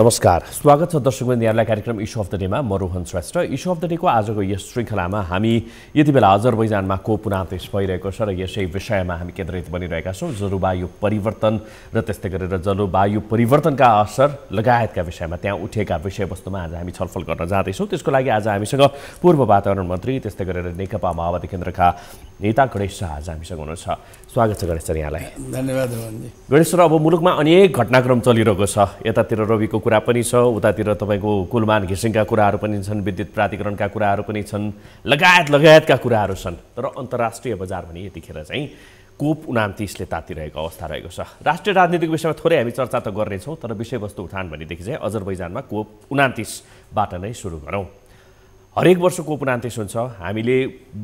नमस्कार स्वागत छ दर्शक यहाँलाई कार्यक्रम इस्यु अफ द डेमा म Rohan Shrestha issue of the डेको आजको यस श्रृङ्खलामा हामी यति बेला अजरबैजानमा को पुनादेश भइरहेको छ र यसै विषयमा हामी केन्द्रित बनिरहेका छौँ जलवायु परिवर्तन र त्यस्तै गरेर जलवायु परिवर्तनका असर लगायतका विषयमा त्यहाँ उठेका विषयवस्तुमा आज हामी छलफल गर्न जाँदैछौँ त्यसको लागि आज हामीसँग पूर्व वातावरण मन्त्री त्यस्तै गरेर नेकपा माओवादी केन्द्रका नेता गणेश शाह आज हामीसँग हुनुहुन्छ स्वागत छ गणेश सर यहाँलाई धन्यवाद गणेश सर अब मुलुकमा अनेक घटनाक्रम चलिरहेको छ यतातिर रविको कुरा पनि छ उतातिर तपाईँको कुलमान घिसिङका कुराहरू पनि छन् विद्युत प्राधिकरणका कुराहरू पनि छन् लगायत लगायतका कुराहरू छन् तर अन्तर्राष्ट्रिय बजार भने यतिखेर चाहिँ कोप उनातिसले तातिरहेको अवस्था रहेको छ राष्ट्रिय राजनीतिको विषयमा थोरै हामी चर्चा त गर्नेछौँ तर विषयवस्तु उठान भनेदेखि चाहिँ अजरबैजानमा कोप उनातिसबाट नै सुरु गरौँ हरेक वर्षको उपन्यान्तेस हुन्छ हामीले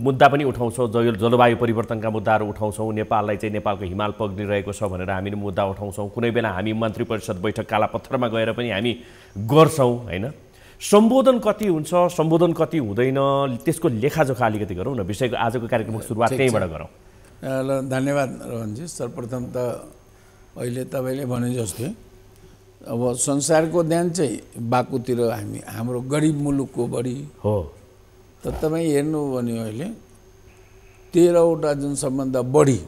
मुद्दा पनि उठाउँछौँ जल जलवायु परिवर्तनका मुद्दाहरू उठाउँछौँ नेपाललाई चाहिँ नेपालको हिमाल पग्लिरहेको छ भनेर हामीले मुद्दा उठाउँछौँ कुनै बेला हामी मन्त्री परिषद बैठक कालापत्थरमा गएर पनि हामी गर्छौँ होइन सम्बोधन कति हुन्छ सम्बोधन कति हुँदैन त्यसको लेखाजोखा अलिकति गरौँ न विषयको आजको कार्यक्रमको सुरुवात त्यहीँबाट गरौँ ल धन्यवाद रोहनजी सर्वप्रथम त अहिले तपाईँले भने जस्तै अब संसारको ध्यान चाहिँ बाकुतिर हामी हाम्रो गरिब मुलुकको बढी हो त तपाईँ हेर्नु भने अहिले तेह्रवटा जुन सबभन्दा बढी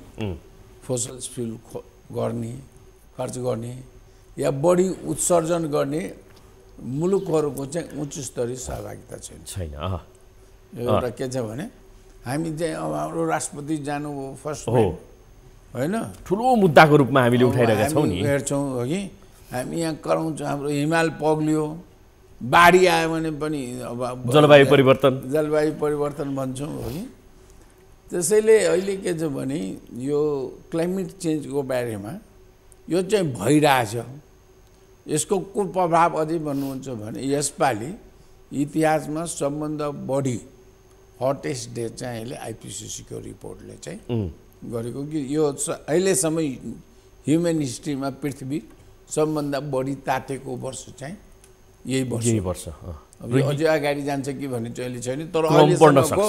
फोसल्स फ्युल गर्ने खर्च गर्ने या बढी उत्सर्जन गर्ने मुलुकहरूको चाहिँ उच्च स्तरीय सहभागिता छैन छैन एउटा के छ भने हामी चाहिँ अब हाम्रो राष्ट्रपति जानु फर्स्ट होइन ठुलो मुद्दाको रूपमा हामीले उठाइरहेका छौँ नि हेर्छौँ अघि हामी यहाँ कराउँछौँ हाम्रो हिमाल पग्लियो बाढी आयो भने पनि अब जलवायु परिवर्तन जलवायु परिवर्तन भन्छौँ हो कि त्यसैले अहिले के छ भने यो क्लाइमेट चेन्जको बारेमा यो चाहिँ भइरहेछ यसको कुप्रभाव अझै भन्नुहुन्छ भने यसपालि इतिहासमा सबभन्दा बढी हटेस्ट डे चाहिँ अहिले आइपिसिसीको रिपोर्टले चाहिँ गरेको कि यो अहिलेसम्म ह्युमन हिस्ट्रीमा पृथ्वी सबभन्दा बढी तातेको वर्ष चाहिँ यही वर्ष यही वर्ष अझै अगाडि जान्छ कि भन्ने चाहिँ अहिले छैन तर अहिलेसम्मको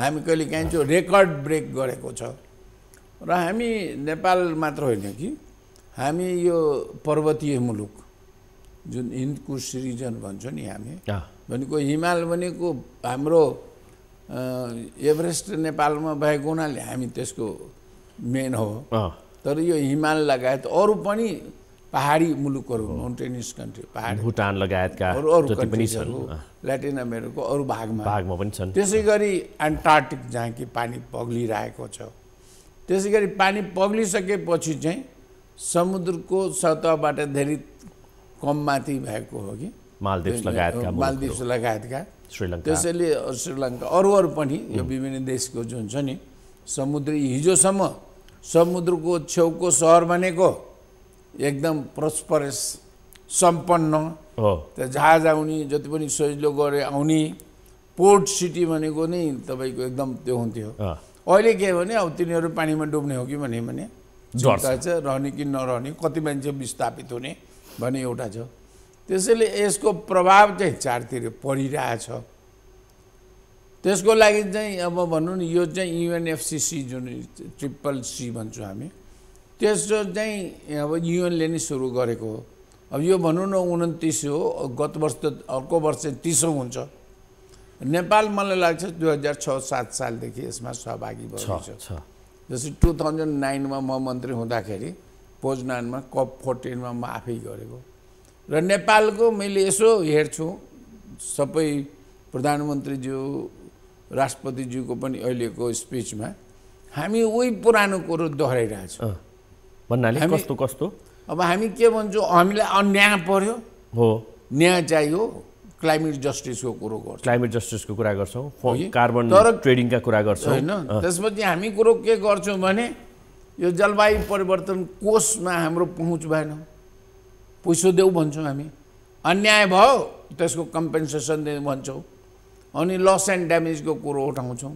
हामी कहिले काहीँ चाहिँ रेकर्ड ब्रेक गरेको छ र हामी नेपाल मात्र होइन कि हामी यो पर्वतीय मुलुक जुन हिन्दको रिजन भन्छ नि हामी भनेको हिमाल भनेको हाम्रो एभरेस्ट नेपालमा भएको हुनाले हामी त्यसको मेन हो तर यो हिमाल लगायत अरू पनि पहाडी मुलुकहरू माउन्टेनियस कन्ट्री पाहाड भुटान लगायतका अरू अरू कन्ट्रीहरू ल्याटिन अमेरिकाको अरू भागमा भागमा पनि छन् त्यसै गरी एन्टार्टिक जहाँ कि पानी पग्लिरहेको छ त्यसै गरी पानी पग्लिसकेपछि चाहिँ समुद्रको सतहबाट धेरै कम माथि भएको हो कि मालदिप्स लगायतका मालदिप्स लगायतका श्रीलङ्का त्यसैले श्रीलङ्का अरू अरू पनि यो विभिन्न देशको जुन छ नि समुद्री हिजोसम्म समुद्रको छेउको सहर भनेको एकदम प्रस्परस सम्पन्न हो त्यहाँ जहाज आउने जति पनि सजिलो गरे आउने पोर्ट सिटी भनेको नै तपाईँको एकदम त्यो हुन्थ्यो अहिले के भने अब तिनीहरू पानीमा डुब्ने हो कि भन्यो भने छ रहने कि नरहने कति मान्छे विस्थापित हुने भन्ने एउटा छ त्यसैले यसको प्रभाव चाहिँ चारतिर परिरहेछ त्यसको लागि चाहिँ अब भनौँ न यो चाहिँ युएनएफसिसी जुन ट्रिपल सी भन्छौँ हामी त्यस चाहिँ अब युएनले नै सुरु गरेको हो अब यो भनौँ न उन्तिस हो गत वर्ष त अर्को वर्ष तिसौँ हुन्छ नेपाल मलाई लाग्छ दुई हजार छ सात सालदेखि यसमा सहभागी भएको छ जस्तै टु थाउजन्ड नाइनमा म मन्त्री हुँदाखेरि पोजनानमा कप फोर्टिनमा म आफै गरेको र नेपालको मैले यसो हेर्छु सबै प्रधानमन्त्रीज्यू राष्ट्रपतिज्यूको पनि अहिलेको स्पिचमा हामी उही पुरानो कुरो दोहोऱ्याइरहेछौँ भन्नाले कस्तो कस्तो अब हामी के भन्छौँ हामीलाई अन्याय पर्यो हो न्याय चाहियो क्लाइमेट जस्टिसको कुरो गर्छौँ क्लाइमेट जस्टिसको कुरा गर्छौँ कार्बन तर ट्रेडिङका कुरा गर्छौँ होइन त्यसपछि हामी कुरो के गर्छौँ भने यो जलवायु परिवर्तन कोषमा हाम्रो पहुँच भएन पैसो देऊ भन्छौँ हामी अन्याय भयो त्यसको कम्पेन्सेसन दे भन्छौँ अनि लस एन्ड ड्यामेजको कुरो उठाउँछौँ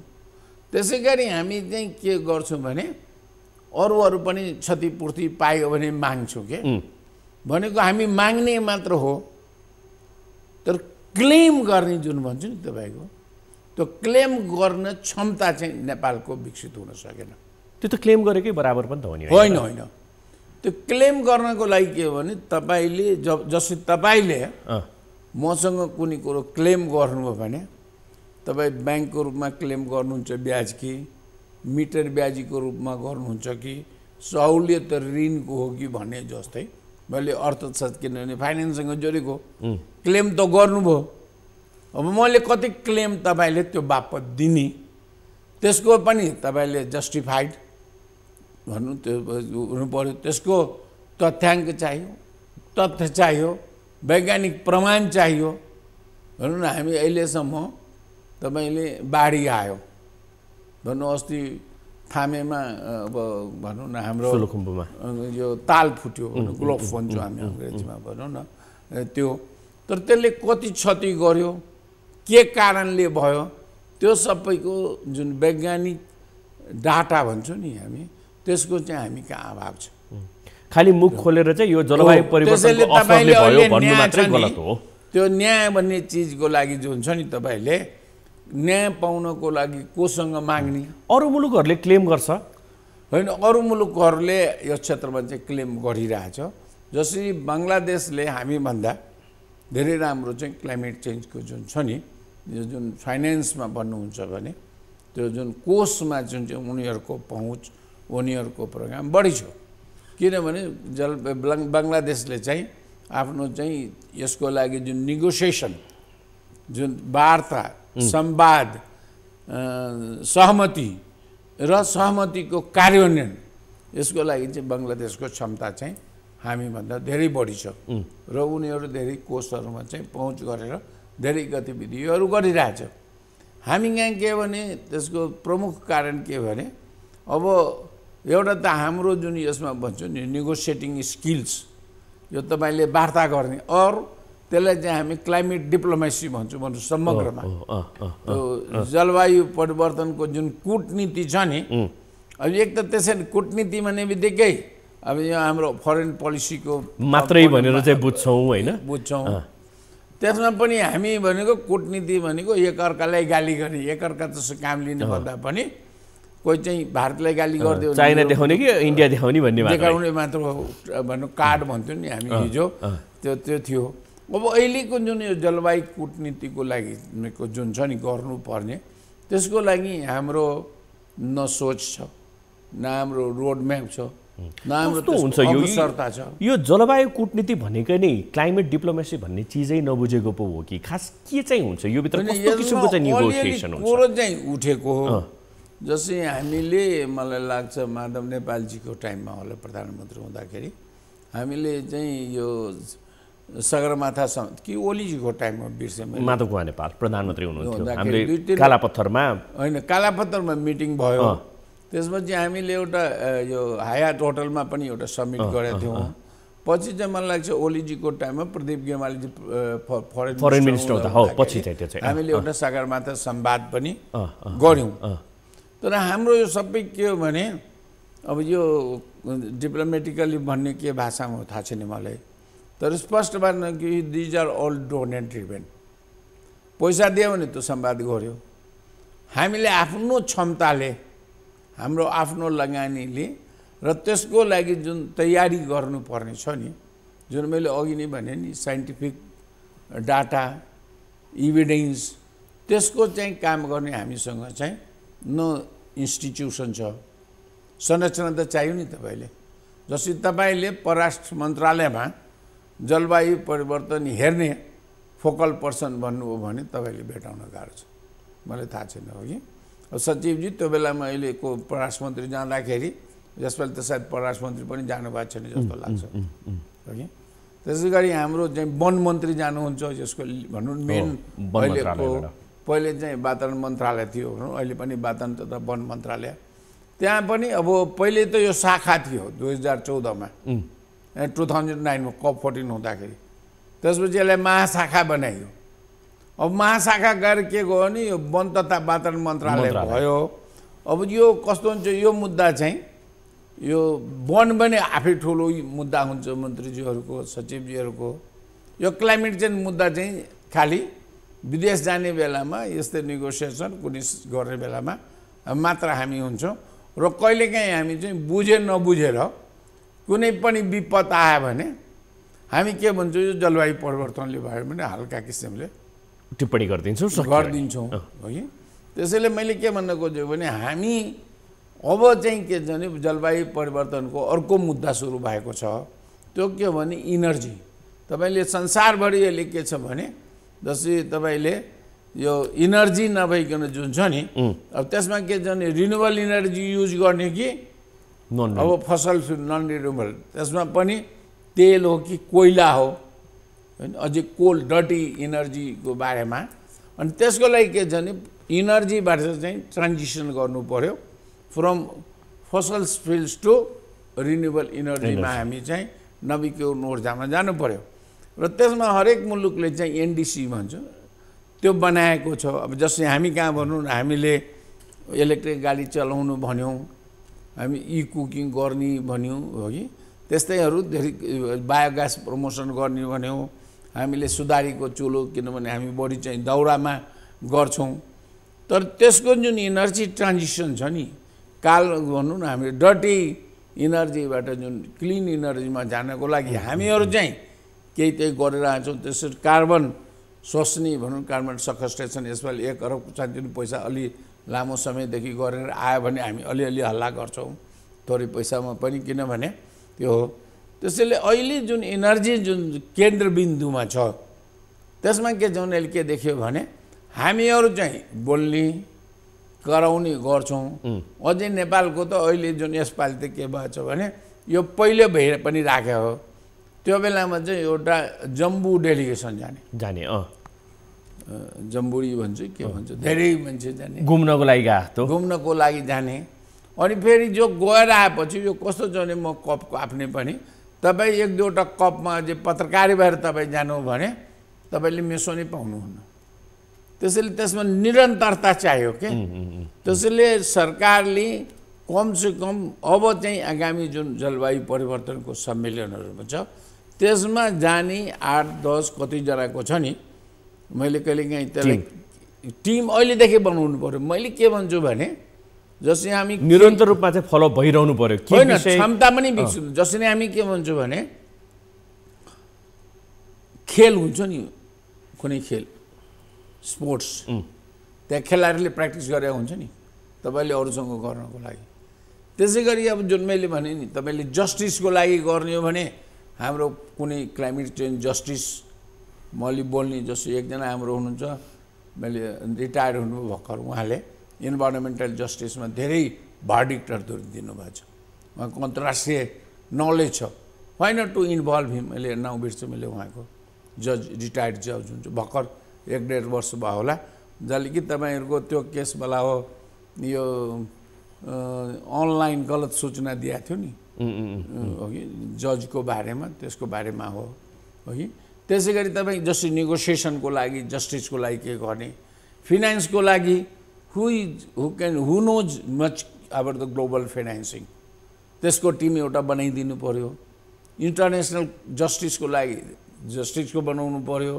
त्यसै गरी हामी चाहिँ के गर्छौँ भने अरू अरू पनि क्षतिपूर्ति पायो भने माग्छु के भनेको हामी माग्ने मात्र हो तर क्लेम गर्ने जुन भन्छु नि तपाईँको त्यो क्लेम गर्न क्षमता चाहिँ नेपालको विकसित हुन सकेन त्यो त क्लेम गरेकै बराबर पनि त हो नि होइन होइन त्यो क्लेम गर्नको लागि के हो भने तपाईँले जब जसरी तपाईँले मसँग कुनै कुरो क्लेम गर्नुभयो भने तपाईँ ब्याङ्कको रूपमा क्लेम गर्नुहुन्छ ब्याज कि मिटर ब्याजीको रूपमा गर्नुहुन्छ कि सहुलियत ऋणको हो कि भने जस्तै मैले अर्थशास्त्र किनभने फाइनेन्ससँग जोडेको क्लेम त गर्नुभयो अब मैले कति क्लेम तपाईँले त्यो बापत दिने त्यसको पनि तपाईँले जस्टिफाइड भन्नु त्यो हुनु पऱ्यो त्यसको तथ्याङ्क चाहियो तथ्य चाहियो वैज्ञानिक प्रमाण चाहियो भनौँ न हामी अहिलेसम्म तपाईँले बाढी आयो भन्नु अस्ति थामेमा अब भनौँ न हाम्रो यो ताल फुट्यो ग्लोभ भन्छौँ हामी अङ्ग्रेजीमा भनौँ न त्यो तर त्यसले कति क्षति गर्यो के कारणले भयो त्यो सबैको जुन वैज्ञानिक डाटा भन्छौँ नि हामी त्यसको चाहिँ हामी कहाँ अभाव छ खालि मुख खोलेर चाहिँ यो जलवायु परिवर्तन त्यो न्याय भन्ने चिजको लागि जो हुन्छ नि तपाईँले न्याय पाउनको लागि कोसँग माग्ने अरू मुलुकहरूले क्लेम गर्छ होइन अरू मुलुकहरूले यो क्षेत्रमा चाहिँ क्लेम गरिरहेछ जसरी बङ्गलादेशले हामीभन्दा धेरै राम्रो चाहिँ क्लाइमेट चेन्जको जुन छ नि यो जुन फाइनेन्समा भन्नुहुन्छ भने त्यो जुन कोषमा जुन चाहिँ उनीहरूको पहुँच उनीहरूको प्रोग्राम बढी छ किनभने जल बङ्गलादेशले चाहिँ आफ्नो चाहिँ यसको लागि जुन निगोसिएसन जुन वार्ता संवाद सहमति र सहमतिको कार्यान्वयन यसको लागि चाहिँ बङ्गलादेशको क्षमता चाहिँ हामीभन्दा धेरै बढी छ र उनीहरू धेरै कोषहरूमा चाहिँ पहुँच गरेर धेरै गतिविधिहरू गरिरहेछ हामी यहाँ के भने त्यसको प्रमुख कारण के भने अब एउटा त हाम्रो जुन यसमा भन्छु नि नेगोसिएटिङ स्किल्स यो तपाईँले वार्ता गर्ने अरू त्यसलाई चाहिँ हामी क्लाइमेट डिप्लोमेसी भन्छौँ भन्छौँ समग्रमा त्यो जलवायु परिवर्तनको जुन कुटनीति छ नि अब एक त त्यसै कुटनीति भन्ने बित्तिकै अब यो हाम्रो फरेन पोलिसीको मात्रै भनेर चाहिँ बुझ्छौँ होइन बुझ्छौँ त्यसमा पनि हामी भनेको कुटनीति भनेको एकअर्कालाई गाली गर्ने एकअर्का जस्तो काम लिने भन्दा पनि कोही चाहिँ भारतलाई गाली गरिदियो चाइना देखाउने कि इन्डिया देखाउने भन्ने देखाउने मात्र भनौँ कार्ड भन्थ्यौँ नि हामी हिजो त्यो त्यो थियो अब अहिलेको जुन यो जलवायु कुटनीतिको लागि जुन छ नि गर्नुपर्ने त्यसको लागि हाम्रो न सोच छ न हाम्रो रोडम्याप छ न हाम्रो हुन्छ यो छ यो जलवायु कुटनीति भनेकै नै क्लाइमेट डिप्लोमेसी भन्ने चिजै नबुझेको पो हो कि खास के चाहिँ हुन्छ यो भित्र किसिमको चाहिँ कुरो चाहिँ उठेको हो जस्तै हामीले मलाई लाग्छ माधव नेपालजीको टाइममा होला प्रधानमन्त्री हुँदाखेरि हामीले चाहिँ यो सगरमाथा कि ओलीजीको टाइममा बिर्सेँ माधव कुमार नेपाल प्रधानमन्त्री हुनुहुन्थ्यो कालापत्थरमा होइन कालापत्थरमा मिटिङ भयो त्यसपछि हामीले एउटा यो हायाट होटलमा पनि एउटा समिट गरेका थियौँ पछि चाहिँ मलाई लाग्छ ओलीजीको टाइममा प्रदीप गेमालीजी फरेन मिनिस्टर हामीले एउटा सगरमाथा संवाद पनि गऱ्यौँ तर हाम्रो यो सबै के हो भने अब यो डिप्लोमेटिकली भन्ने के भाषामा थाहा छैन मलाई तर स्पष्ट पार्न कि these are all donate treatment पैसा दियो भने त्यो सम्वाद गऱ्यो हामीले आफ्नो क्षमताले हाम्रो आफ्नो लगानीले र त्यसको लागि जुन तयारी गर्नुपर्ने छ नि जुन मैले अघि नै भने नि साइन्टिफिक डाटा इभिडेन्स त्यसको चाहिँ काम गर्ने हामीसँग चाहिँ न इन्स्टिट्युसन छ संरचना त चाहियो नि तपाईँले जसरी तपाईँले परराष्ट्र मन्त्रालयमा जलवायु परिवर्तन हेर्ने फोकल पर्सन भन्नु हो भने तपाईँले भेटाउन गाह्रो छ मलाई थाहा छैन हो कि सचिवजी त्यो बेलामा अहिलेको परराष्ट्र मन्त्री जाँदाखेरि यसपालि त सायद परराष्ट्र मन्त्री पनि जानुभएको छैन जस्तो लाग्छ हो कि त्यसै गरी हाम्रो चाहिँ वन मन्त्री जानुहुन्छ यसको भनौँ मेन अहिलेको पहिले चाहिँ वातावरण मन्त्रालय थियो भनौँ अहिले पनि वातावरण तथा वन मन्त्रालय त्यहाँ पनि अब पहिले त यो शाखा थियो दुई हजार चौधमा टु थाउजन्ड नाइनमा कप फोर्टिन हुँदाखेरि त्यसपछि यसलाई महाशाखा बनाइयो अब महाशाखा गएर के गयो भने यो वन तथा वातावरण मन्त्रालय भयो अब यो कस्तो हुन्छ यो मुद्दा चाहिँ यो वन पनि आफै ठुलो मुद्दा हुन्छ मन्त्रीज्यूहरूको सचिवजीहरूको यो क्लाइमेट चेन्ज मुद्दा चाहिँ खालि विदेश जाने बेलामा यस्तै नेगोसिएसन कुनै गर्ने बेलामा मात्र हामी हुन्छौँ र कहिलेकाहीँ हामी चाहिँ बुझे नबुझेर कुनै पनि विपद आयो भने हामी के भन्छौँ यो जलवायु परिवर्तनले भयो भने हल्का किसिमले टिप्पणी गरिदिन्छौँ गरिदिन्छौँ है त्यसैले मैले के भन्न खोजेँ भने हामी अब चाहिँ के छ भने जलवायु परिवर्तनको अर्को मुद्दा सुरु भएको छ त्यो के हो भने इनर्जी तपाईँले संसारभरि यसले के छ भने जस्तै तपाईँले यो इनर्जी नभइकन जुन छ नि अब त्यसमा के छ भने रिनुएबल इनर्जी युज गर्ने कि अब फसल नन रिन्युएबल त्यसमा पनि तेल हो कि कोइला हो होइन अझै कोल डटी इनर्जीको बारेमा अनि त्यसको लागि के छ भने इनर्जीबाट चाहिँ ट्रान्जिसन गर्नु पऱ्यो फ्रम फसल फिल्ड्स टु रिन्युएबल इनर्जीमा हामी चाहिँ नवीकरण ऊर्जामा जानु पऱ्यो र त्यसमा हरेक मुलुकले चाहिँ एनडिसी भन्छ त्यो बनाएको छ अब जस्तै हामी कहाँ भनौँ हामीले इलेक्ट्रिक गाडी चलाउनु भन्यौँ हामी इ कुकिङ गर्ने भन्यौँ हो कि त्यस्तैहरू धेरै बायोग्यास प्रमोसन गर्ने भन्यौँ हामीले सुधारीको चुलो किनभने हामी बढी चाहिँ दाउरामा गर्छौँ तर त्यसको जुन इनर्जी ट्रान्जिसन छ नि काल भनौँ न हामीले डटी इनर्जीबाट जुन क्लिन इनर्जीमा जानको लागि हामीहरू चाहिँ केही त्यही गरिरहेछौँ त्यसरी कार्बन सोच्ने भनौँ कार्बन सकस्टेसन यसपालि एक अरब साँच्ची पैसा अलि लामो समयदेखि गरेर आयो भने हामी अलिअलि हल्ला गर्छौँ थोरै पैसामा पनि किनभने त्यो हो त्यसैले अहिले जुन इनर्जी जुन केन्द्रबिन्दुमा छ त्यसमा के छ भने के देख्यो भने हामीहरू चाहिँ बोल्ने कराउने गर्छौँ अझै नेपालको त अहिले जुन यसपालि त के भएछ भने यो पहिले भइ पनि राख्यो हो त्यो बेलामा चाहिँ एउटा जम्बु डेलिगेसन जाने जाने जम्बुडी भन्छु के भन्छु धेरै मान्छे जाने घुम्नको लागि गएको घुम्नको लागि जाने अनि फेरि जो गएर आएपछि यो कस्तो जाने म कपको आफ्नै पनि तपाईँ एक दुईवटा कपमा अझै पत्रकार भएर तपाईँ जानु भने तपाईँले मेसो नै पाउनुहुन्न त्यसैले त्यसमा निरन्तरता चाहियो के त्यसैले सरकारले कमसे कम अब चाहिँ आगामी जुन जलवायु परिवर्तनको सम्मेलनहरूमा छ त्यसमा जाने आठ दस कतिजनाको छ नि मैले कहिलेकाहीँ त्यसलाई टिम अहिलेदेखि बनाउनु पऱ्यो मैले के भन्छु भने जसरी हामी निरन्तर रूपमा चाहिँ फलोअप भइरहनु पऱ्यो होइन क्षमता पनि विकसित जसरी हामी के भन्छौँ भने खेल हुन्छ नि कुनै खेल स्पोर्ट्स त्यहाँ खेलाडीले प्र्याक्टिस गरेर हुन्छ नि तपाईँले अरूसँग गर्नको लागि त्यसै गरी अब जुन मैले भने नि तपाईँले जस्टिसको लागि गर्ने हो भने हाम्रो कुनै क्लाइमेट चेन्ज जस्टिस म अलि बोल्ने जस्तो एकजना हाम्रो हुनुहुन्छ मैले रिटायर हुनु भर्खर उहाँले इन्भाइरोमेन्टल जस्टिसमा धेरै भार्डिक्टहरू दिनुभएको छ उहाँको अन्तर्राष्ट्रिय नलेज छ why not to involve him मैले नाउँ बिर्छु मैले उहाँको जज रिटायर्ड जज हुन्छ भर्खर एक डेढ वर्ष भयो होला जसले कि तपाईँहरूको त्यो केसवाला हो यो अनलाइन गलत सूचना दिएको थियो नि हो कि जजको बारेमा त्यसको बारेमा हो हो कि त्यसै गरी तपाईँ जस्तै नेगोसिएसनको लागि जस्टिसको लागि के गर्ने फिनान्सको लागि who is who can who knows much about the global financing त्यसको टिम एउटा बनाइदिनु पऱ्यो इन्टरनेसनल जस्टिसको लागि जस्टिसको बनाउनु पऱ्यो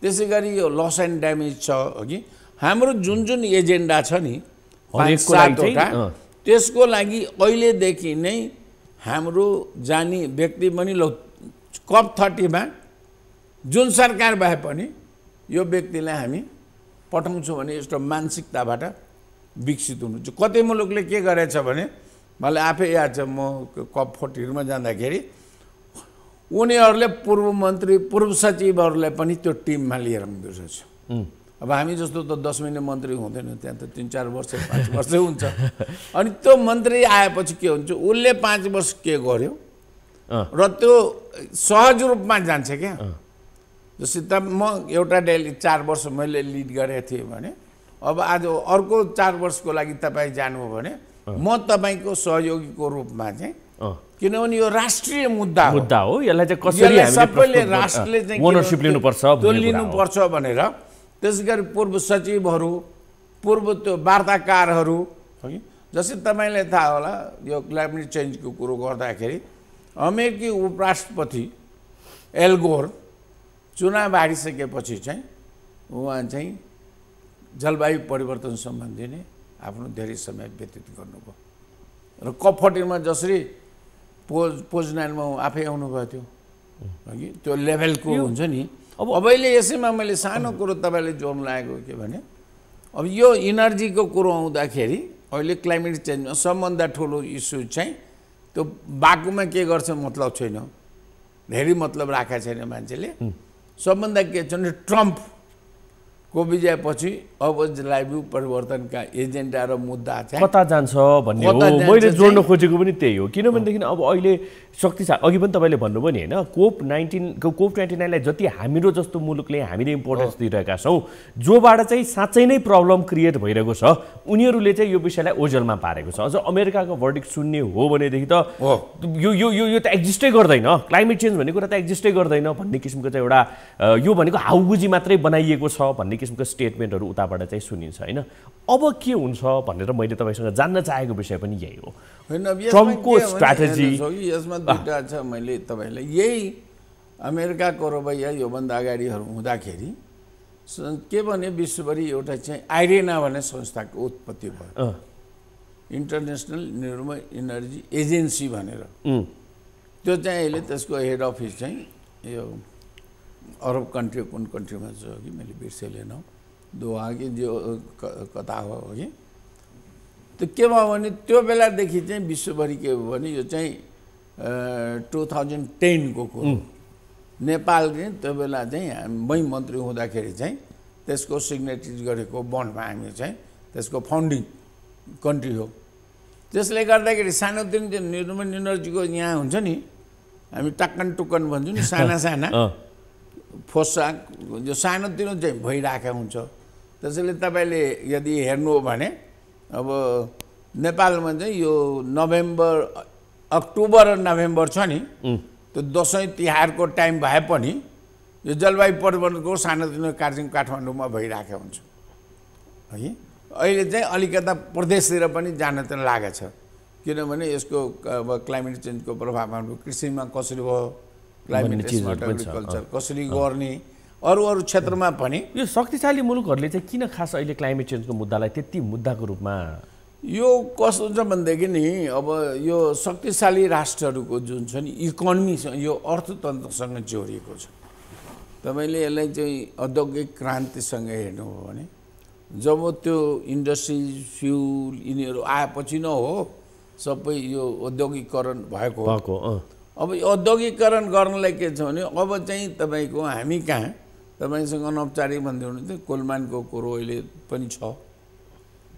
त्यसै गरी यो लस एन्ड ड्यामेज छ हो कि हाम्रो जुन जुन एजेन्डा छ नि सातवटा त्यसको लागि अहिलेदेखि नै हाम्रो जाने व्यक्ति पनि ल कप थर्टीमा जुन सरकार भए पनि यो व्यक्तिलाई हामी पठाउँछौँ भने यस्तो मानसिकताबाट विकसित हुनु चाहिँ कति मुलुकले के गरेछ भने मलाई आफै याद छ म कप फोर्टीहरूमा जाँदाखेरि उनीहरूले पूर्व मन्त्री पूर्व सचिवहरूलाई पनि त्यो टिममा लिएर आउँदैछ अब हामी जस्तो त दस महिना मन्त्री हुँदैन त्यहाँ त तिन चार वर्ष पाँच वर्ष हुन्छ अनि त्यो मन्त्री आएपछि के हुन्छ उसले पाँच वर्ष के गर्यो र त्यो सहज रूपमा जान्छ क्या जस्तै त म एउटा डेली चार वर्ष मैले लिड गरेको थिएँ भने अब आज अर्को चार वर्षको लागि तपाईँ जानुभयो भने म तपाईँको सहयोगीको रूपमा चाहिँ किनभने यो राष्ट्रिय मुद्दा मुद्दा हो यसलाई चाहिँ कसरी सबैले राष्ट्रले चाहिँ लिनुपर्छ त्यो लिनुपर्छ भनेर त्यस गरी पूर्व सचिवहरू पूर्व त्यो वार्ताकारहरू जस्तै तपाईँलाई थाहा होला यो क्लाइमेट चेन्जको कुरो गर्दाखेरि अमेरिकी उपराष्ट्रपति एल्गोर चुनाव हारिसकेपछि चाहिँ उहाँ चाहिँ जलवायु परिवर्तन सम्बन्धी नै आफ्नो धेरै समय व्यतीत गर्नुभयो र कप फोर्टिनमा जसरी पोज पोज नाइनमा आफै आउनुभएको थियो कि त्यो लेभलको हुन्छ नि अब अहिले यसैमा मैले सानो कुरो तपाईँले जोड लागेको के भने अब यो इनर्जीको कुरो आउँदाखेरि अहिले क्लाइमेट चेन्जमा सबभन्दा ठुलो इस्यु चाहिँ त्यो बाकुमा के गर्छ मतलब छैन धेरै मतलब राखेको छैन मान्छेले ಸಂಬಂಧಕ್ಕೆ ಚುನಾವಣೆ ಟ್ರಂಪ್ को विजयपछि अबजलाई परिवर्तनका एजेन्डा र मुद्दा कता जान्छ भन्ने हो मैले जोड्न खोजेको पनि त्यही हो किनभनेदेखि अब अहिले शक्तिशाली अघि पनि तपाईँले भन्नुभयो नि होइन कोप नाइन्टिनको कोप ट्वेन्टी नाइनलाई जति हाम्रो जस्तो मुलुकले हामीले इम्पोर्टेन्स दिइरहेका छौँ जोबाट चाहिँ साँच्चै नै प्रब्लम क्रिएट भइरहेको छ उनीहरूले चाहिँ यो विषयलाई ओजलमा पारेको छ अझ अमेरिकाको भर्डिक सुन्ने हो भनेदेखि त यो यो यो त एक्जिस्टै गर्दैन क्लाइमेट चेन्ज भन्ने कुरा त एक्जिस्टै गर्दैन भन्ने किसिमको चाहिँ एउटा यो भनेको हाउगुजी मात्रै बनाइएको छ भन्ने किसिमको स्टेटमेन्टहरू उताबाट चाहिँ सुनिन्छ होइन अब के हुन्छ भनेर मैले तपाईँसँग जान्न चाहेको विषय पनि यही हो ट्रम्पको स्ट्राटेजी यसमा दुइटा छ मैले तपाईँलाई यही अमेरिकाको रवैया योभन्दा अगाडिहरू हुँदाखेरि के भने विश्वभरि एउटा चाहिँ आइरेना भन्ने संस्थाको उत्पत्ति भयो इन्टरनेसनल निर्मय इनर्जी एजेन्सी भनेर त्यो चाहिँ अहिले त्यसको हेड अफिस चाहिँ यो अरब कन्ट्री कुन कन्ट्रीमा छ कि मैले बिर्से नौ दुवा कि जो कथा हो कि त्यो के भयो भने त्यो बेलादेखि चाहिँ विश्वभरि के भयो भने यो चाहिँ टु थाउजन्ड टेनको कुरो नेपाल चाहिँ त्यो बेला चाहिँ मै मन्त्री हुँदाखेरि चाहिँ त्यसको सिग्नेचर गरेको बन्डमा हामी चाहिँ त्यसको फाउन्डिङ कन्ट्री हो त्यसले गर्दाखेरि सानोतिनो त्यो निर्मल निनर्जीको यहाँ हुन्छ नि हामी टाक्कन टुक्कन भन्छौँ नि साना साना फोसाक यो सानोतिनो चाहिँ भइरहेको हुन्छ त्यसैले तपाईँले यदि हेर्नु हो भने अब नेपालमा चाहिँ यो नोभेम्बर अक्टोबर र नोभेम्बर छ नि त्यो दसैँ तिहारको टाइम भए पनि यो जलवायु परिवर्तनको सानोतिनो कार्यक्रम काठमाडौँमा भइरहेको हुन्छ है अहिले चाहिँ अलिकता प्रदेशतिर पनि जान त छ किनभने यसको अब क्लाइमेट चेन्जको प्रभाव हाम्रो कृषिमा कसरी भयो क्लाइमेट स्मार्ट एग्रिकल्चर कसरी गर्ने अरू अरू क्षेत्रमा पनि यो शक्तिशाली मुलुकहरूले चाहिँ किन खास अहिले क्लाइमेट चेन्जको मुद्दालाई त्यति मुद्दाको रूपमा यो कस्तो हुन्छ भनेदेखि नि अब यो शक्तिशाली राष्ट्रहरूको जुन छ नि इकोनोमीसँग यो अर्थतन्त्रसँग जोडिएको छ तपाईँले यसलाई चाहिँ औद्योगिक क्रान्तिसँग हेर्नुभयो भने जब त्यो इन्डस्ट्री फ्युल यिनीहरू आएपछि न हो सबै यो औद्योगिकरण भएको अब औद्योगिकरण गर्नलाई के छ भने अब चाहिँ तपाईँको हामी कहाँ तपाईँसँग अनौपचारिक भन्दै हुनुहुन्थ्यो कोलमानको कुरो अहिले पनि छ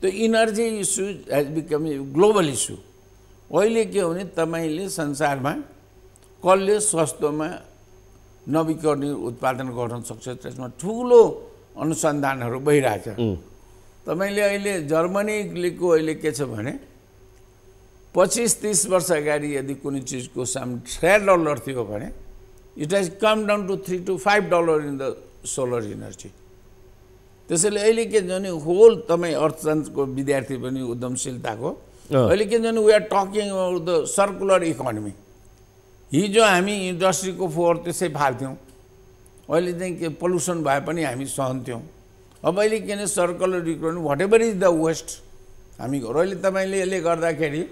त्यो energy issue has become global issue अहिले के हो भने तपाईँले संसारमा कसले सस्तोमा नवीकरणीय उत्पादन गर्न सक्छ त्यसमा ठुलो अनुसन्धानहरू भइरहेछ तपाईँले अहिले जर्मनीको अहिले के छ भने पच्चिस तिस वर्ष अगाडि यदि कुनै चिजको साम छ डलर थियो भने it has come down to three to five dollar in the solar energy त्यसैले अहिले के भने होल तपाईँ अर्थतन्त्रको विद्यार्थी पनि उद्यमशीलताको अहिले के भने we are talking about the circular economy हिजो हामी इन्डस्ट्रीको फोहोर त्यसै फाल्थ्यौँ अहिले चाहिँ के पल्युसन भए पनि हामी सहन्थ्यौँ अब अहिले के भने circular economy whatever is the waste हामी अहिले तपाईँले यसले गर्दाखेरि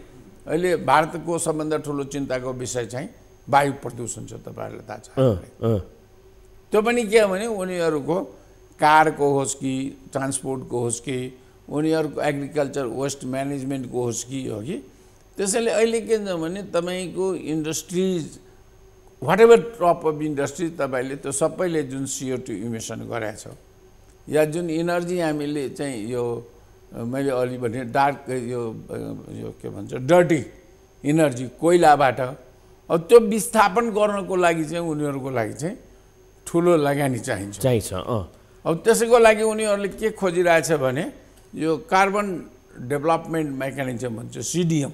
अहिले भारतको सबभन्दा ठुलो चिन्ताको विषय चाहिँ वायु प्रदूषण छ तपाईँहरूलाई थाहा छ त्यो पनि के हो भने उनीहरूको कारको होस् कि ट्रान्सपोर्टको होस् कि उनीहरूको एग्रिकल्चर वेस्ट म्यानेजमेन्टको होस् कि हो कि त्यसैले अहिले के छ भने तपाईँको industries whatever top of industry तपाईँले त्यो सबैले जुन सिओटु इमिसन गराएको छ या जुन इनर्जी हामीले चाहिँ यो मैले अलि भने डार्क यो यो के भन्छ डर्टी इनर्जी कोइलाबाट अब त्यो विस्थापन गर्नको लागि चाहिँ उनीहरूको लागि चाहिँ ठुलो लगानी चाहिन्छ चाहिन्छ अब त्यसैको लागि उनीहरूले के खोजिरहेछ भने यो कार्बन डेभलपमेन्ट मेकानिजम भन्छ सिडिएम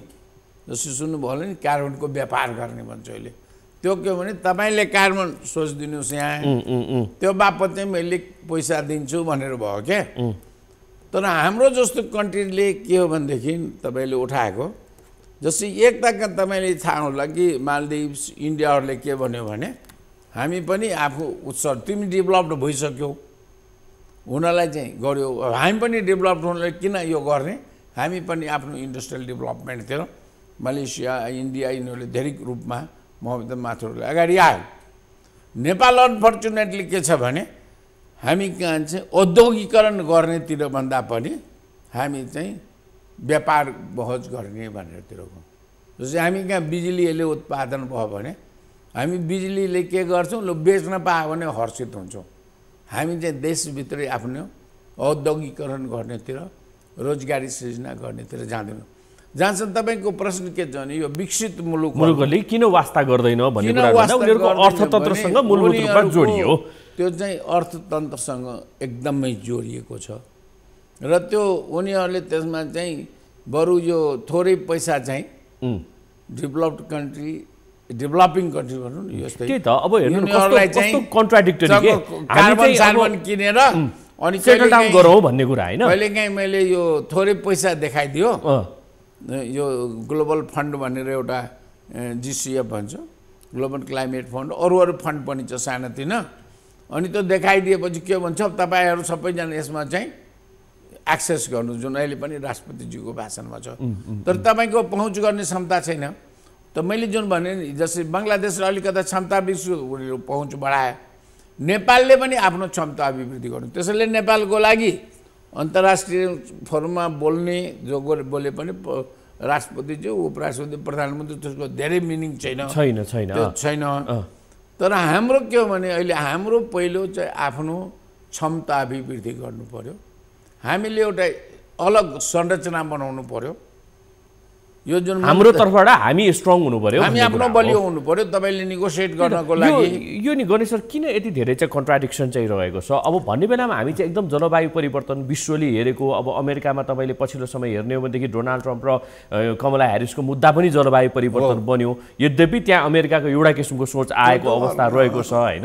जस्तो सुन्नुभयो भने कार्बनको व्यापार गर्ने भन्छ अहिले त्यो के भने तपाईँले कार्बन सोचिदिनुहोस् यहाँ त्यो बापत चाहिँ मैले पैसा दिन्छु भनेर भयो क्या तर हाम्रो जस्तो कन्ट्रीले के हो भनेदेखि तपाईँले उठाएको जस्तै एकताका तपाईँले थाहा होला कि मालदिप्स इन्डियाहरूले के भन्यो भने हामी पनि आफू उत्सव तिमी डेभलप्ड भइसक्यौ हुनलाई चाहिँ गऱ्यो हामी पनि डेभलप्ड हुनलाई किन यो गर्ने हामी पनि आफ्नो इन्डस्ट्रियल डेभलपमेन्ट डेभलपमेन्टतिर मलेसिया इन्डिया यिनीहरूले धेरै रूपमा मोहम्मद माथुरले अगाडि आयो नेपाल अनफर्चुनेटली के छ भने हामी कहाँ चाहिँ औद्योगिकरण गर्नेतिर भन्दा पनि हामी चाहिँ व्यापार बहज गर्ने भनेरतिर गयौँ जस्तै हामी कहाँ बिजुलीले उत्पादन भयो भने हामी बिजुलीले के गर्छौँ ल बेच्न पायो भने हर्षित हुन्छौँ हामी चाहिँ देशभित्रै आफ्नो औद्योगिकरण गर्नेतिर रोजगारी सृजना गर्नेतिर जाँदैनौँ जहाँसम्म तपाईँको प्रश्न के छ भने यो विकसित मुलुक मुलुकले किन वास्ता गर्दैन भन्ने उनीहरूको अर्थतन्त्रसँग मूलभूत जोडियो त्यो चाहिँ अर्थतन्त्रसँग एकदमै जोडिएको छ र त्यो उनीहरूले त्यसमा चाहिँ बरु यो थोरै पैसा चाहिँ डेभलप्ड कन्ट्री डेभलपिङ कन्ट्री भनौँ न यस्तै त्यही त अब हेर्नु कार्बन सार्बन किनेर अनि सेटल डाउन गरौँ भन्ने कुरा होइन कहिलेकाहीँ मैले यो थोरै पैसा देखाइदियो यो ग्लोबल फन्ड भनेर एउटा जिसिएफ भन्छ ग्लोबल क्लाइमेट फन्ड अरू अरू फन्ड पनि छ सानातिना अनि त्यो देखाइदिएपछि के भन्छ तपाईँहरू सबैजना यसमा चाहिँ एक्सेस गर्नु जुन अहिले पनि राष्ट्रपतिजीको भाषणमा छ तर तपाईँको पहुँच गर्ने क्षमता छैन त मैले जुन भने नि जस्तै बङ्गलादेशले अलिकता क्षमता पहुँच बढायो नेपालले पनि आफ्नो क्षमता अभिवृद्धि गर्नु त्यसैले नेपालको लागि अन्तर्राष्ट्रिय फोरममा बोल्ने जो बोले पनि राष्ट्रपति जो उपराष्ट्रपति प्रधानमन्त्री त्यसको धेरै मिनिङ छैन छैन छैन छैन तर हाम्रो के हो भने अहिले हाम्रो पहिलो चाहिँ आफ्नो क्षमता अभिवृद्धि गर्नु पऱ्यो हामीले एउटा अलग संरचना बनाउनु पऱ्यो यो जुन हाम्रो तर्फबाट हामी स्ट्रङ हुनु पर्यो हामी आफ्नो बलियो हुनु पर्यो तपाईँले निगोसिएट गर्नको लागि यो नि गणेश सर किन यति धेरै चाहिँ कन्ट्राडिक्सन चाहिँ रहेको छ अब भन्ने बेलामा हामी चाहिँ एकदम जलवायु परिवर्तन विश्वले हेरेको अब अमेरिकामा तपाईँले पछिल्लो समय हेर्ने हो भनेदेखि डोनाल्ड ट्रम्प र कमला ह्यारिसको मुद्दा पनि जलवायु परिवर्तन बन्यो यद्यपि त्यहाँ अमेरिकाको एउटा किसिमको सोच आएको अवस्था रहेको छ होइन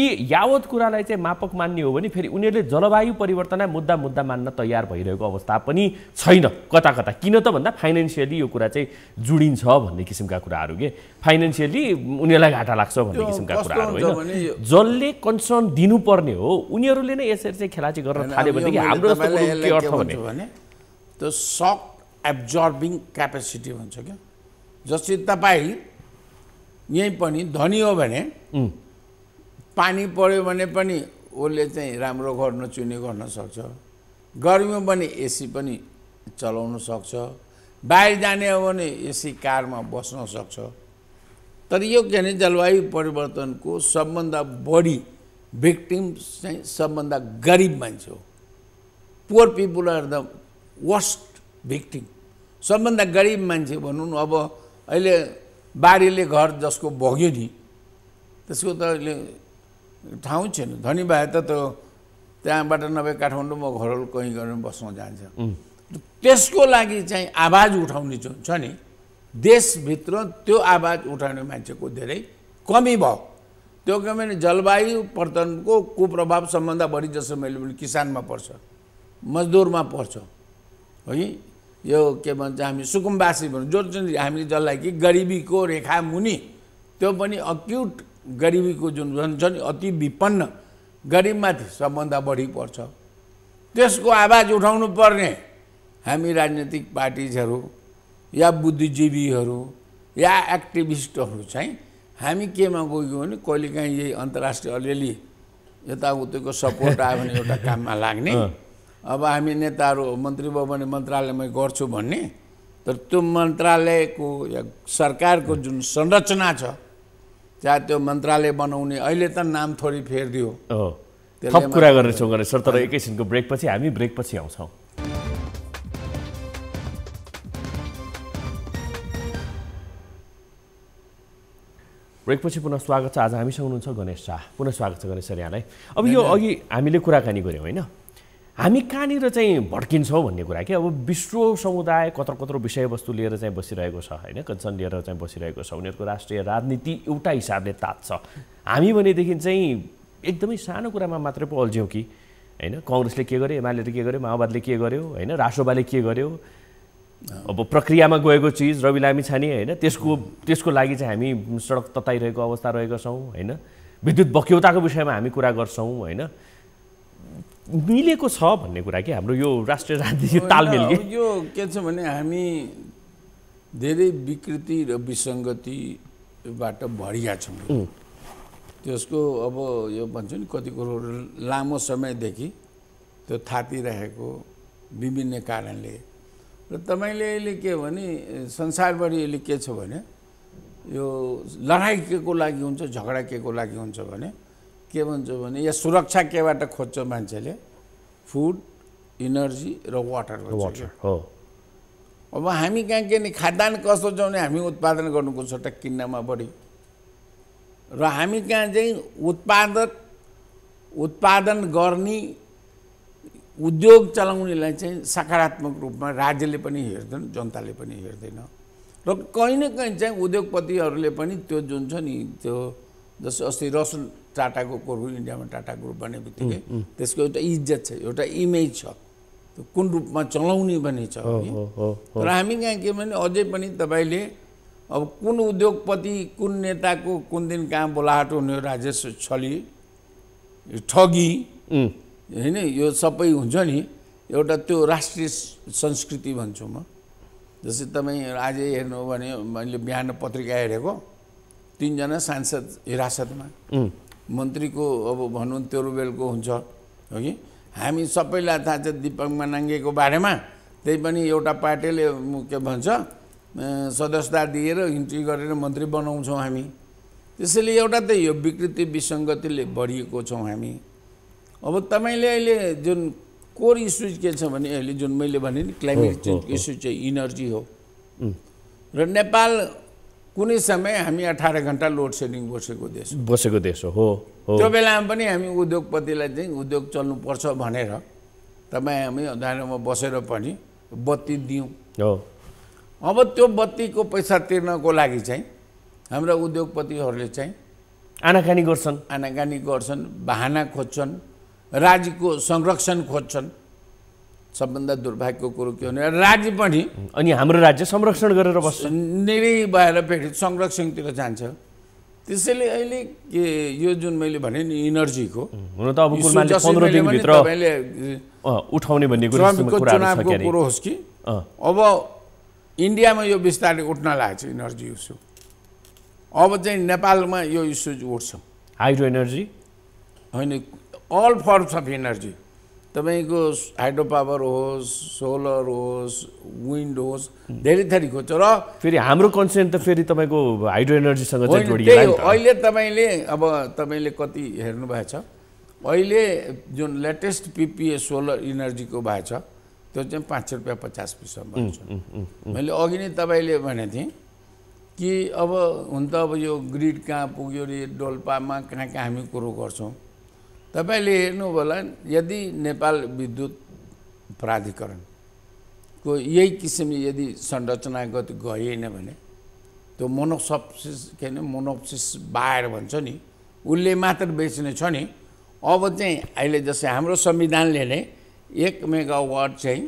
यी यावत कुरालाई चाहिँ मापक मान्ने हो भने फेरि उनीहरूले जलवायु परिवर्तनलाई मुद्दा मुद्दा मान्न तयार भइरहेको अवस्था पनि छैन कता कता किन त भन्दा फाइनेन्सियली यो कुरा कुरा चाहिँ जुडिन्छ भन्ने किसिमका कुराहरू के फाइनेन्सियली उनीहरूलाई घाटा लाग्छ भन्ने किसिमका कुराहरू होइन जसले कन्सर्न दिनुपर्ने हो उनीहरूले नै यसरी चाहिँ खेलाची गर्न थाल्यो भनेदेखि हाम्रो के अर्थ भने त्यो सक एब्जर्बिङ क्यापेसिटी भन्छ क्या जस्तै तपाईँ यहीँ पनि धनी हो भने पानी पऱ्यो भने पनि उसले चाहिँ राम्रो गर्न चुने गर्न सक्छ गर्मीमा पनि एसी पनि चलाउन सक्छ बाहिर जाने हो भने एसी कारमा बस्न सक्छ तर यो के भने जलवायु परिवर्तनको सबभन्दा बढी भिक्टिम चाहिँ सबभन्दा गरिब मान्छे हो poor people are the worst victim सबभन्दा गरिब मान्छे भनौँ अब अहिले बारीले घर जसको भोग्यो नि त्यसको त अहिले ठाउँ छैन धनी भए त त्यो त्यहाँबाट नभए काठमाडौँमा घरहरू कहीँ गरेर बस्न जान्छ त्यसको लागि चाहिँ आवाज उठाउने जुन छ नि देशभित्र त्यो आवाज उठाउने मान्छेको धेरै कमी भयो त्यो कमी जलवायु परिवर्तनको कुप्रभाव सम्बन्ध बढी जसो मैले भने किसानमा पर्छ मजदुरमा पर्छ है यो के भन्छ हामी सुकुम्बासी भनौँ जो जुन हामी जसलाई कि गरिबीको रेखा मुनि त्यो पनि अक्युट गरिबीको जुन छ नि अति विपन्न गरिबमाथि सबभन्दा बढी पर्छ त्यसको आवाज उठाउनु पर्ने हामी राजनीतिक पार्टिजहरू या बुद्धिजीवीहरू या एक्टिभिस्टहरू चाहिँ हामी केमा गयौँ भने कहिलेकाहीँ यही अन्तर्राष्ट्रिय अलिअलि यताउतिको सपोर्ट आयो भने एउटा काममा लाग्ने अब हामी नेताहरू मन्त्री भयो भने मन्त्रालयमै गर्छु भन्ने तर त्यो मन्त्रालयको या सरकारको जुन संरचना छ चाहे त्यो मन्त्रालय बनाउने अहिले त नाम थोरै फेरिदियो थप कुरा गर्नेछौँ सर तर एकैछिनको ब्रेकपछि हामी ब्रेकपछि आउँछौँ ब्रेकपछि पुनः स्वागत छ आज हामीसँग हुनुहुन्छ गणेश शाह पुनः स्वागत छ गणेश सर यहाँलाई अब यो अघि हामीले कुराकानी गऱ्यौँ होइन हामी कहाँनिर चाहिँ भड्किन्छौँ भन्ने कुरा कि अब विश्व समुदाय कत्रो कत्रो विषयवस्तु लिएर चाहिँ बसिरहेको छ होइन कन्सर्न लिएर चाहिँ बसिरहेको छ उनीहरूको राष्ट्रिय राजनीति एउटा हिसाबले तात्छ हामी भनेदेखि चाहिँ एकदमै सानो कुरामा मात्रै पो अल्झ्यौँ कि होइन कङ्ग्रेसले के गर्यो एमाले के गर्यो माओवादीले के गर्यो होइन राष्ट्रवादले के गर्यो अब प्रक्रियामा गएको चिज रवि लामी छाने होइन त्यसको त्यसको लागि चाहिँ हामी सडक तताइरहेको अवस्था रहेका छौँ होइन विद्युत बक्यौताको विषयमा हामी कुरा गर्छौँ होइन मिलेको छ भन्ने कुरा कि हाम्रो यो राष्ट्रिय राजनीति तालमेल यो के छ भने हामी धेरै विकृति र विसङ्गतिबाट भरिया छौँ त्यसको अब यो भन्छ नि कति कुरो लामो समयदेखि त्यो थातिरहेको विभिन्न कारणले र तपाईँले अहिले के भने संसारभरि अहिले के छ भने यो लडाइँ के को लागि हुन्छ झगडा के को लागि हुन्छ भने के भन्छ भने या सुरक्षा केबाट खोज्छ मान्छेले फुड इनर्जी र वाटर हो अब हामी कहाँ के नि खाद्यान्न कस्तो छ भने हामी उत्पादन गर्नुको छ त किन्नमा बढी र हामी कहाँ चाहिँ उत्पादक उत्पादन गर्ने उद्योग चलाउनेलाई चाहिँ सकारात्मक रूपमा राज्यले पनि हेर्दैन जनताले पनि हेर्दैन र कहीँ न कहीँ चाहिँ उद्योगपतिहरूले पनि त्यो जुन छ नि त्यो जस्तो अस्ति रसुन टाटाको कोर्खु इन्डियामा टाटा ग्रुप भन्ने बित्तिकै त्यसको एउटा इज्जत छ एउटा इमेज छ त्यो कुन रूपमा चलाउने भन्ने छ र हामी कहाँ के भने अझै पनि तपाईँले अब कुन उद्योगपति कुन नेताको कुन दिन कहाँ बोलाहट हुने राजेश छली ठगी होइन यो सबै हुन्छ नि एउटा त्यो राष्ट्रिय संस्कृति भन्छु म जस्तै तपाईँ आज हेर्नु हो भने मैले बिहान पत्रिका हेरेको तिनजना सांसद हिरासतमा मन्त्रीको अब भनौँ त्यो रुबेलको हुन्छ हो कि हामी सबैलाई थाहा छ दिपक मनाङ्गेको बारेमा त्यही पनि एउटा पार्टीले के भन्छ सदस्यता दिएर इन्ट्री गरेर मन्त्री बनाउँछौँ हामी त्यसैले एउटा त यो विकृति विसङ्गतिले बढिएको छौँ हामी अब तपाईँले अहिले जुन कोर इस्यु के छ भने अहिले जुन मैले भने नि क्लाइमेट चेन्ज इस्यु चाहिँ इनर्जी हो र नेपाल कुनै समय हामी अठार घन्टा लोड सेडिङ बसेको देश बसेको देश हो त्यो बेलामा पनि हामी उद्योगपतिलाई चाहिँ उद्योग चल्नुपर्छ भनेर तपाईँ हामी अँध्यारोमा बसेर पनि बत्ती दियौँ अब त्यो बत्तीको पैसा तिर्नको लागि चाहिँ हाम्रा उद्योगपतिहरूले चाहिँ आनाकानी गर्छन् आनाकानी गर्छन् बाहना खोज्छन् राज्यको संरक्षण खोज्छन् सबभन्दा दुर्भाग्यको कुरो के भने राज्य पनि अनि हाम्रो राज्य संरक्षण गरेर बस्छ निरी भएर फेरि संरक्षणतिर जान्छ त्यसैले अहिले के यो जुन मैले भने नि इनर्जीको हुन त अब तपाईँले उठाउने भन्ने चुनावको कुरो होस् कि अब इन्डियामा यो बिस्तारै उठ्न लागेको छ इनर्जी इस्यु अब चाहिँ नेपालमा यो इस्युज उठ्छ हाइड्रो इनर्जी होइन अल फर्म्स अफ इनर्जी तपाईँको हाइड्रो पावर होस् सोलर होस् विन्ड होस् धेरै थरीको छ र फेरि हाम्रो कन्सेन्ट त फेरि तपाईँको हाइड्रो इनर्जीसँग अहिले तपाईँले अब तपाईँले कति हेर्नुभएको छ अहिले जुन लेटेस्ट पिपिए सोलर इनर्जीको भएछ त्यो चाहिँ पाँच सय रुपियाँ पचास पैसा छ मैले अघि नै तपाईँले भनेको थिएँ कि अब हुन त अब यो ग्रिड कहाँ पुग्यो अरे डोल्पामा कहाँ कहाँ हामी कुरो गर्छौँ तपाईँले हेर्नु होला यदि नेपाल विद्युत प्राधिकरणको यही किसिम यदि संरचनागत गएन भने त्यो मोनोसप्सिस के अरे मोनोप्सिस बाहिर भन्छ नि उसले मात्र बेच्ने छ नि अब चाहिँ अहिले जस्तै हाम्रो संविधानले नै एक मेगावाट चाहिँ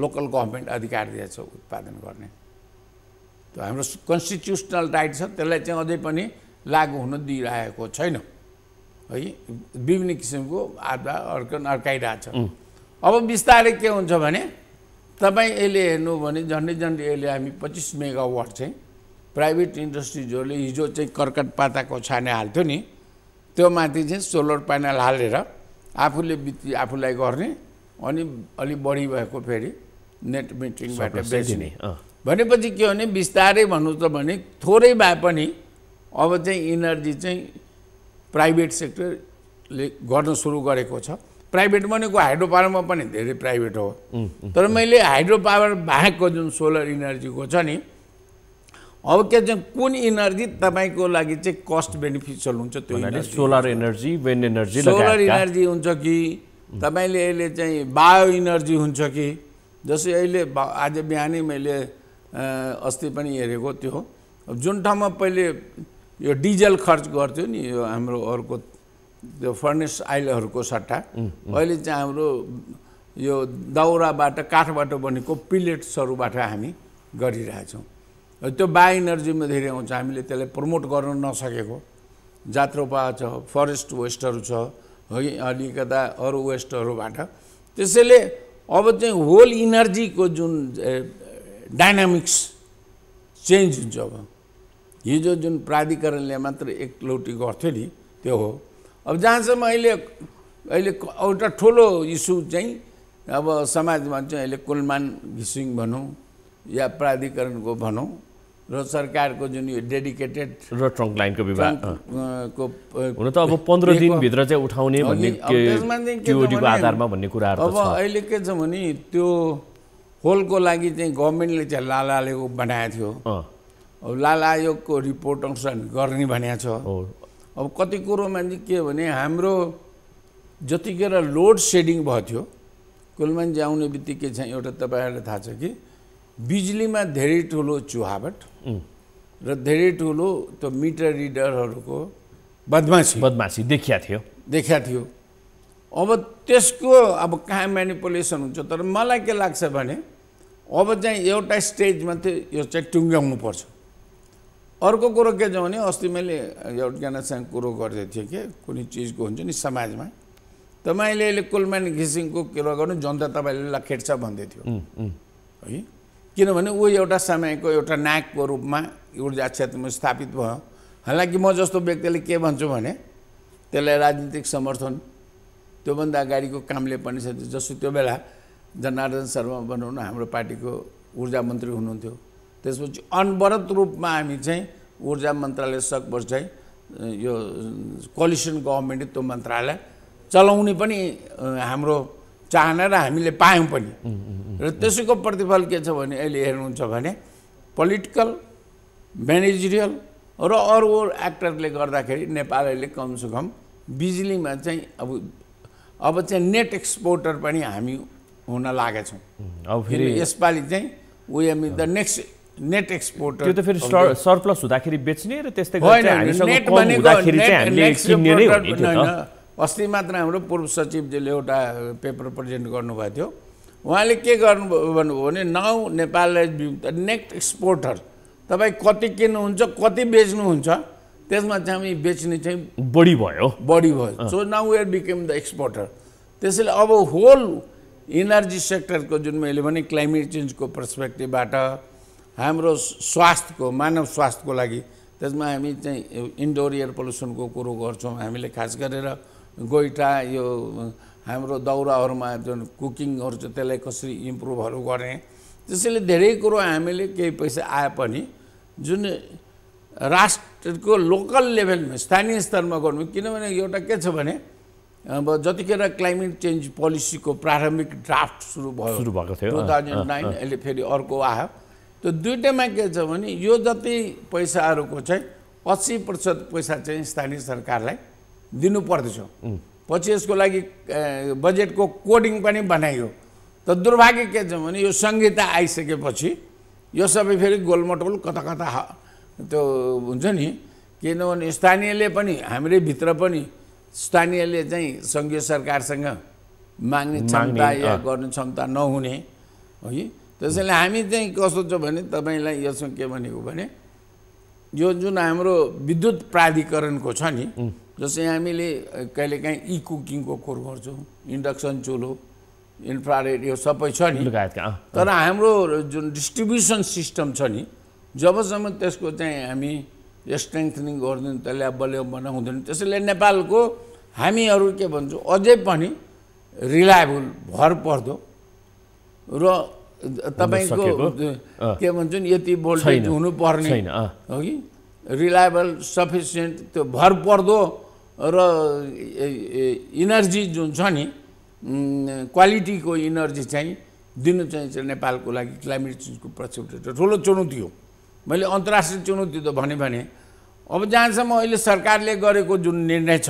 लोकल गभर्मेन्ट अधिकार दिएछ उत्पादन गर्ने त हाम्रो कन्स्टिट्युसनल राइट छ त्यसलाई चाहिँ अझै पनि लागु हुन दिइरहेको छैन है विभिन्न किसिमको आधा अड्कन अड्काइरहेछ अब बिस्तारै के हुन्छ भने तपाईँ यसले हेर्नु भने झन्डै झन्डै यसले हामी पच्चिस मेगावाट चाहिँ प्राइभेट इन्डस्ट्रिजहरूले हिजो चाहिँ कर्कट पाताको छाने हाल्थ्यो नि त्यो माथि चाहिँ सोलर प्यानल हालेर आफूले बित्ती आफूलाई गर्ने अनि अलि बढी भएको फेरि नेट मिटिङबाट बेच्ने भनेपछि के भने बिस्तारै भन्नु त भने थोरै भए पनि अब चाहिँ इनर्जी चाहिँ प्राइभेट सेक्टरले गर्न सुरु गरेको छ प्राइभेट भनेको हाइड्रो पावरमा पनि धेरै प्राइभेट हो तर मैले हाइड्रो पावर बाहेकको जुन सोलर इनर्जीको छ नि अब के चाहिँ कुन इनर्जी तपाईँको लागि चाहिँ कस्ट बेनिफिसियल हुन्छ त्यो solar energy wind energy solar energy हुन्छ कि तपाईँले अहिले चाहिँ बायो इनर्जी हुन्छ कि जस्तै अहिले आज बिहानै मैले अस्ति पनि हेरेको त्यो जुन ठाउँमा पहिले यो डिजल खर्च गर्थ्यो नि यो हाम्रो अर्को त्यो फर्नेस आइलहरूको सट्टा अहिले चाहिँ हाम्रो यो दाउराबाट काठबाट बनेको पिलेट्सहरूबाट हामी गरिरहेछौँ त्यो बायो इनर्जीमा धेरै आउँछ हामीले त्यसलाई प्रमोट गर्न नसकेको जात्रोपा छ फरेस्ट वेस्टहरू छ है अलिकता अरू वेस्टहरूबाट त्यसैले अब चाहिँ होल इनर्जीको जुन डाइनामिक्स चेन्ज हुन्छ अब हिजो जुन प्राधिकरणले मात्र एकलौटी गर्थ्यो नि त्यो हो अब जहाँसम्म अहिले अहिले एउटा ठुलो इस्यु चाहिँ अब समाजमा चाहिँ अहिले कुलमान घिसिङ भनौँ या प्राधिकरणको भनौँ र सरकारको जुन यो डेडिकेटेड र ट्रङ्क लाइनको विभाग को हुन त अब पन्ध्र दिनभित्र चाहिँ उठाउने भन्ने आधारमा भन्ने कुराहरू अब अहिले के छ भने त्यो होलको लागि चाहिँ गभर्मेन्टले चाहिँ लालालेको बनाएको थियो अब लाल आयोगको रिपोर्ट आउँछ गर्ने भनेको छ अब कति कुरोमा चाहिँ के भने हाम्रो जतिखेर लोड सेडिङ भएको थियो जी आउने बित्तिकै चाहिँ एउटा तपाईँहरूलाई थाहा छ कि बिजुलीमा धेरै ठुलो चुहावट र धेरै ठुलो त्यो मिटर रिडरहरूको बदमासी बदमासी देखिया थियो देखिया थियो अब त्यसको अब कहाँ मेनिपुलेसन हुन्छ तर मलाई के लाग्छ भने अब चाहिँ एउटा स्टेजमा चाहिँ यो चाहिँ टुङ्ग्याउनु पर्छ अर्को कुरो के छ भने अस्ति मैले एउटा एउटासँग कुरो गर्दै थिएँ कि कुनै चिजको हुन्छ नि समाजमा तपाईँले अहिले कुलमान घिसिङको कुरो गर्नु जनता तपाईँले लखेट्छ भन्दै थियो है किनभने ऊ एउटा समयको एउटा नायकको रूपमा ऊर्जा क्षेत्रमा स्थापित भयो हालाकि म जस्तो व्यक्तिले के भन्छु भने त्यसलाई राजनीतिक समर्थन त्योभन्दा अगाडिको कामले पनि छ जस्तो त्यो बेला जनार्दन शर्मा बनाउनु हाम्रो पार्टीको ऊर्जा मन्त्री हुनुहुन्थ्यो त्यसपछि अनवरत रूपमा हामी चाहिँ ऊर्जा मन्त्रालय सकभर चाहिँ यो कोलिसन गभर्मेन्टले त्यो मन्त्रालय चलाउने पनि हाम्रो चाहना र हामीले पायौँ पनि र त्यसैको प्रतिफल के छ भने अहिले हेर्नुहुन्छ भने पोलिटिकल म्यानेजरियल र अरू अरू एक्टरले गर्दाखेरि नेपाल अहिले कमसेकम बिजुलीमा चाहिँ अब अब चाहिँ नेट एक्सपोर्टर पनि हामी हुन लागेछौँ अब फेरि यसपालि चाहिँ we am in the next net exporter त्यो त फेरि सरप्लस हुँदाखेरि बेच्ने र त्यस्तै अस्ति मात्र हाम्रो पूर्व सचिवजीले एउटा पेपर प्रेजेन्ट गर्नुभएको थियो उहाँले के गर्नु भन्नुभयो भने नाउ नेपाल नेट एक्सपोर्टर तपाईँ कति किन्नुहुन्छ कति बेच्नुहुन्छ त्यसमा चाहिँ हामी बेच्ने चाहिँ बढी भयो बढी भयो so now we're became the exporter त्यसैले अब होल इनर्जी सेक्टरको जुन मैले भने क्लाइमेट चेन्जको पर्सपेक्टिभबाट हाम्रो स्वास्थ्यको मानव स्वास्थ्यको लागि त्यसमा हामी चाहिँ इन्डोर एयर पल्युसनको कुरो गर्छौँ हामीले खास गरेर गोइटा यो हाम्रो दाउराहरूमा जुन कुकिङहरू छ त्यसलाई कसरी इम्प्रुभहरू गर्ने त्यसैले धेरै कुरो हामीले केही पैसा आए पनि जुन राष्ट्रको लोकल लेभलमा स्थानीय स्तरमा गर्नु किनभने एउटा के छ भने अब जतिखेर क्लाइमेट चेन्ज पोलिसीको प्रारम्भिक ड्राफ्ट सुरु भयो सुरु भएको थियो टु थाउजन्ड नाइन अहिले फेरि अर्को आयो त्यो दुइटैमा के छ भने यो जति पैसाहरूको चाहिँ अस्सी प्रतिशत पैसा चाहिँ स्थानीय सरकारलाई दिनुपर्दछ पछि यसको लागि बजेटको कोडिङ पनि बनाइयो त दुर्भाग्य के छ भने यो संहिता आइसकेपछि यो सबै फेरि गोलमटोल कता कता त्यो हुन्छ नि किनभने स्थानीयले पनि हाम्रै भित्र पनि स्थानीयले चाहिँ सङ्घीय सरकारसँग माग्ने क्षमता या गर्ने क्षमता नहुने है त्यसैले हामी चाहिँ कस्तो छ भने तपाईँलाई यसमा के भनेको भने यो जुन हाम्रो विद्युत प्राधिकरणको छ नि जस्तै हामीले कहिलेकाहीँ इ कुकिङको खोर गर्छौँ इन्डक्सन चुलो इन्फ्रारेड यो सबै छ नि तर हाम्रो जुन डिस्ट्रिब्युसन सिस्टम छ नि जबसम्म त्यसको चाहिँ हामी स्ट्रेङथनिङ गर्दैन त्यसलाई बलियो बनाउँदैन त्यसैले नेपालको हामीहरू के भन्छौँ अझै पनि रिलायबल भर पर्दो र तपाईँको के भन्छन् यति भोल्टेज हुनुपर्ने हो कि रिलायबल सफिसियन्ट त्यो भर पर्दो र इनर्जी जुन छ नि क्वालिटीको इनर्जी चाहिँ दिनु चाहिँ नेपालको लागि क्लाइमेट चेन्जको प्रचुर ठुलो चुनौती हो मैले अन्तर्राष्ट्रिय चुनौती त भने भने अब जहाँसम्म अहिले सरकारले गरेको जुन निर्णय छ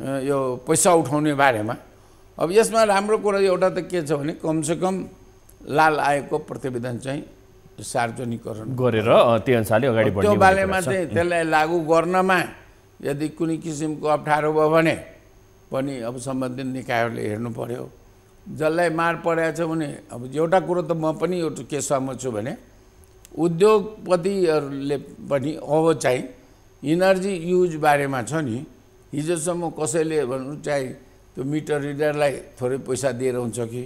यो पैसा उठाउने बारेमा अब यसमा राम्रो कुरा एउटा त के छ भने कमसेकम लाल आएको प्रतिवेदन चाहिँ सार्वजनिकरण गरेर त्यो अनुसारले अगाडि त्यो बारेमा चाहिँ त्यसलाई लागू गर्नमा यदि कुनै किसिमको अप्ठ्यारो भयो भने पनि अब सम्बन्धित निकायहरूले हेर्नु पऱ्यो जसलाई मार परेको छ भने अब एउटा कुरो त म पनि एउटा के छु भने उद्योगपतिहरूले पनि अब चाहिँ इनर्जी युज बारेमा छ नि हिजोसम्म कसैले भन्नु चाहिँ त्यो मिटर रिडरलाई थोरै पैसा दिएर हुन्छ कि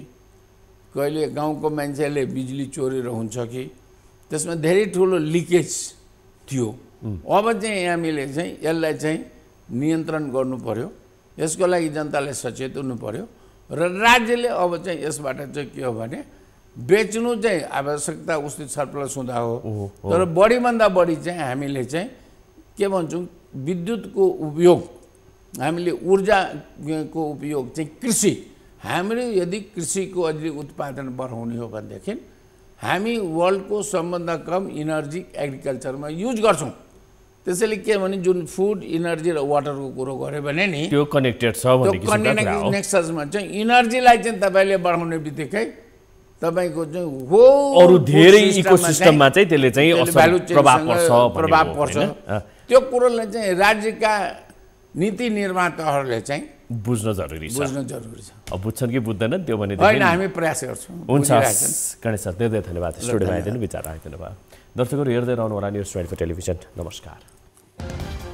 कहिले गाउँको मान्छेले बिजुली चोरेर हुन्छ कि त्यसमा धेरै ठुलो लिकेज थियो अब चाहिँ हामीले चाहिँ यसलाई चाहिँ नियन्त्रण गर्नु पर्यो यसको लागि जनताले सचेत हुनु पर्यो र राज्यले अब चाहिँ यसबाट चाहिँ के हो भने बेच्नु चाहिँ आवश्यकता उस्तै सरप्लस हुँदा हो तर बढीभन्दा बढी चाहिँ हामीले चाहिँ के भन्छौँ विद्युतको उपयोग हामीले ऊर्जाको उपयोग चाहिँ कृषि हामीले यदि कृषिको अलि उत्पादन बढाउने हो भनेदेखि हामी वर्ल्डको सबभन्दा कम इनर्जी एग्रिकल्चरमा युज गर्छौँ त्यसैले के भने जुन फुड इनर्जी र वाटरको कुरो गऱ्यो भने नि त्यो कनेक्टेड छ नेक्समा चाहिँ इनर्जीलाई चाहिँ तपाईँले बढाउने बित्तिकै तपाईँको चाहिँ हो अरू धेरै इकोसिस्टममा चाहिँ त्यसले चाहिँ प्रभाव पर्छ त्यो कुरोलाई चाहिँ राज्यका नीति निर्माताहरूले चाहिँ बुझ्न जरुरी छ बुझ्न जरुरी छ अब बुझ्छन् कि बुझ्दैनन् त्यो भने होइन हामी प्रयास गर्छौँ हुन्छ गणेश सर धेरै धेरै धन्यवाद स्टुडियोमा आइदिनु विचार आइदिनु भयो दर्शकहरू हेर्दै रहनु होला न्युज ट्वेन्टी फोर टेलिभिजन नमस्कार